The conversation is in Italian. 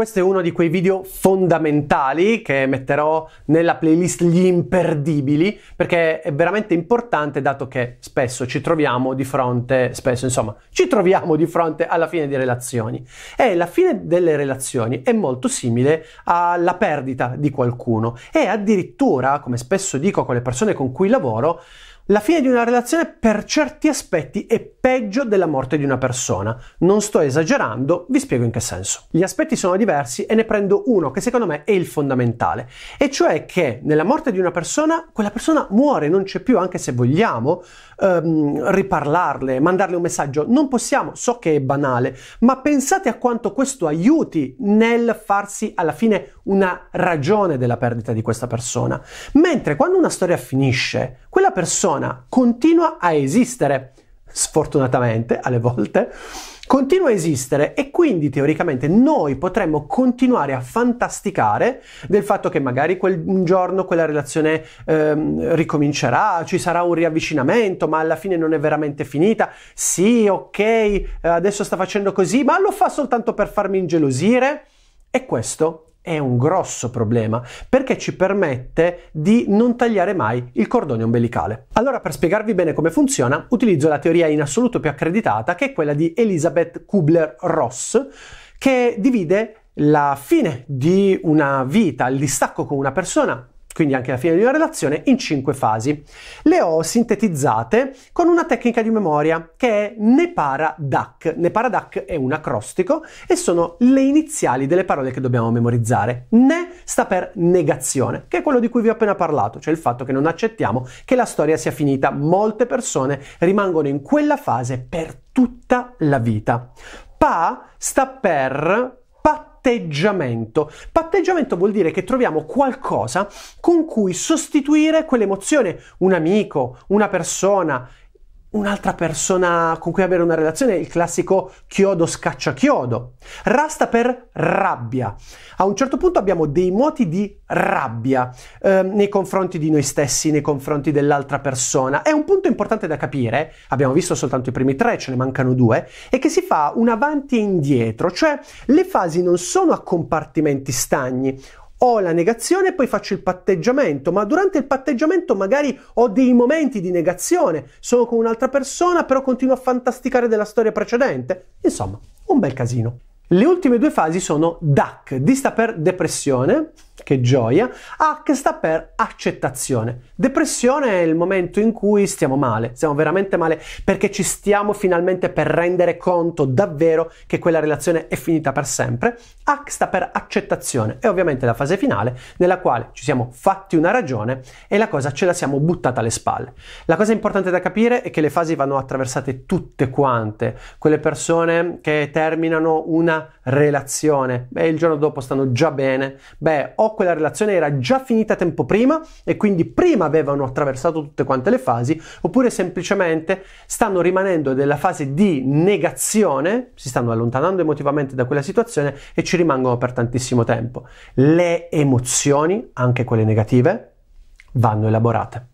Questo è uno di quei video fondamentali che metterò nella playlist Gli imperdibili perché è veramente importante dato che spesso ci troviamo di fronte, spesso insomma, ci troviamo di fronte alla fine di relazioni e la fine delle relazioni è molto simile alla perdita di qualcuno e addirittura, come spesso dico con le persone con cui lavoro, la fine di una relazione per certi aspetti è peggio della morte di una persona. Non sto esagerando, vi spiego in che senso. Gli aspetti sono diversi e ne prendo uno che secondo me è il fondamentale, e cioè che nella morte di una persona quella persona muore, non c'è più, anche se vogliamo ehm, riparlarle, mandarle un messaggio. Non possiamo, so che è banale, ma pensate a quanto questo aiuti nel farsi alla fine una ragione della perdita di questa persona. Mentre quando una storia finisce, quella persona buona continua a esistere, sfortunatamente alle volte, continua a esistere e quindi teoricamente noi potremmo continuare a fantasticare del fatto che magari quel, un giorno quella relazione ehm, ricomincerà, ci sarà un riavvicinamento, ma alla fine non è veramente finita. Sì, ok, eh, adesso sta facendo così, ma lo fa soltanto per farmi ingelosire. E questo è un grosso problema perché ci permette di non tagliare mai il cordone ombelicale. Allora per spiegarvi bene come funziona utilizzo la teoria in assoluto più accreditata che è quella di Elisabeth Kubler-Ross che divide la fine di una vita, il distacco con una persona quindi anche la fine di una relazione, in cinque fasi. Le ho sintetizzate con una tecnica di memoria che è Nepara-DAC. Nepara-DAC è un acrostico e sono le iniziali delle parole che dobbiamo memorizzare. Ne sta per negazione, che è quello di cui vi ho appena parlato, cioè il fatto che non accettiamo che la storia sia finita. Molte persone rimangono in quella fase per tutta la vita. Pa sta per patteggiamento. Patteggiamento vuol dire che troviamo qualcosa con cui sostituire quell'emozione, un amico, una persona, un'altra persona con cui avere una relazione, il classico chiodo scaccia chiodo. Rasta per rabbia. A un certo punto abbiamo dei moti di rabbia eh, nei confronti di noi stessi, nei confronti dell'altra persona. È un punto importante da capire, abbiamo visto soltanto i primi tre, ce ne mancano due, è che si fa un avanti e indietro, cioè le fasi non sono a compartimenti stagni, ho la negazione e poi faccio il patteggiamento, ma durante il patteggiamento magari ho dei momenti di negazione, sono con un'altra persona, però continuo a fantasticare della storia precedente. Insomma, un bel casino. Le ultime due fasi sono DAC, dista per depressione, che gioia, A ah, che sta per accettazione. Depressione è il momento in cui stiamo male, stiamo veramente male perché ci stiamo finalmente per rendere conto davvero che quella relazione è finita per sempre. A ah, che sta per accettazione è ovviamente la fase finale nella quale ci siamo fatti una ragione e la cosa ce la siamo buttata alle spalle. La cosa importante da capire è che le fasi vanno attraversate tutte quante. Quelle persone che terminano una relazione, e il giorno dopo stanno già bene, beh, o quella relazione era già finita tempo prima e quindi prima avevano attraversato tutte quante le fasi, oppure semplicemente stanno rimanendo nella fase di negazione, si stanno allontanando emotivamente da quella situazione e ci rimangono per tantissimo tempo. Le emozioni, anche quelle negative, vanno elaborate.